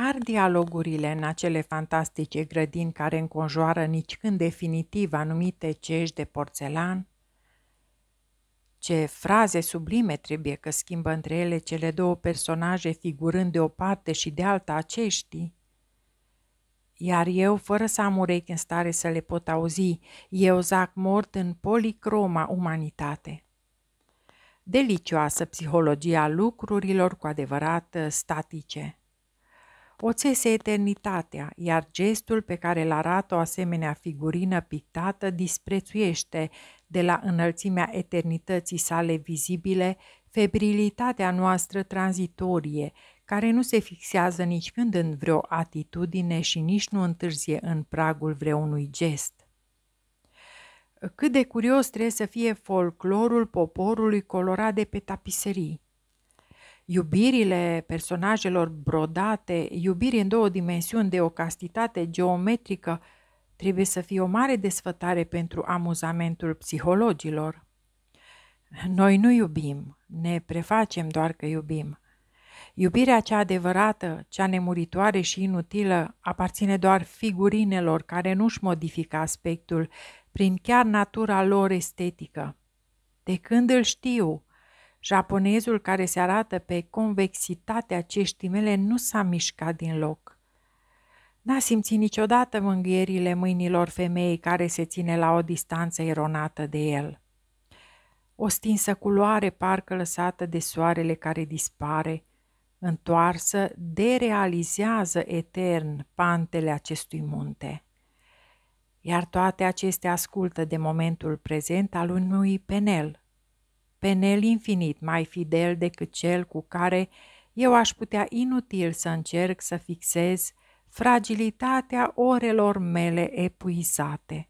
dar dialogurile în acele fantastice grădini care înconjoară nici când definitiv anumite cești de porțelan, ce fraze sublime trebuie că schimbă între ele cele două personaje figurând de o parte și de alta aceștii, iar eu, fără să am urechi în stare să le pot auzi, eu zac mort în policroma umanitate. Delicioasă psihologia lucrurilor cu adevărat statice oțese eternitatea, iar gestul pe care îl arată o asemenea figurină pictată disprețuiește de la înălțimea eternității sale vizibile febrilitatea noastră tranzitorie, care nu se fixează nici când în vreo atitudine și nici nu întârzie în pragul vreunui gest cât de curios trebuie să fie folclorul poporului colorat de pe tapiserii iubirile personajelor brodate, iubiri în două dimensiuni de o castitate geometrică, trebuie să fie o mare desfătare pentru amuzamentul psihologilor. Noi nu iubim, ne prefacem doar că iubim. Iubirea cea adevărată, cea nemuritoare și inutilă, aparține doar figurinelor care nu-și modifică aspectul prin chiar natura lor estetică. De când îl știu, Japonezul care se arată pe convexitatea ceștii mele nu s-a mișcat din loc. N-a simțit niciodată mânghierile mâinilor femeii care se ține la o distanță eronată de el. O stinsă culoare parcă lăsată de soarele care dispare, întoarsă, derealizează etern pantele acestui munte. Iar toate acestea ascultă de momentul prezent al unui penel – penel infinit mai fidel decât cel cu care eu aș putea inutil să încerc să fixez fragilitatea orelor mele epuizate.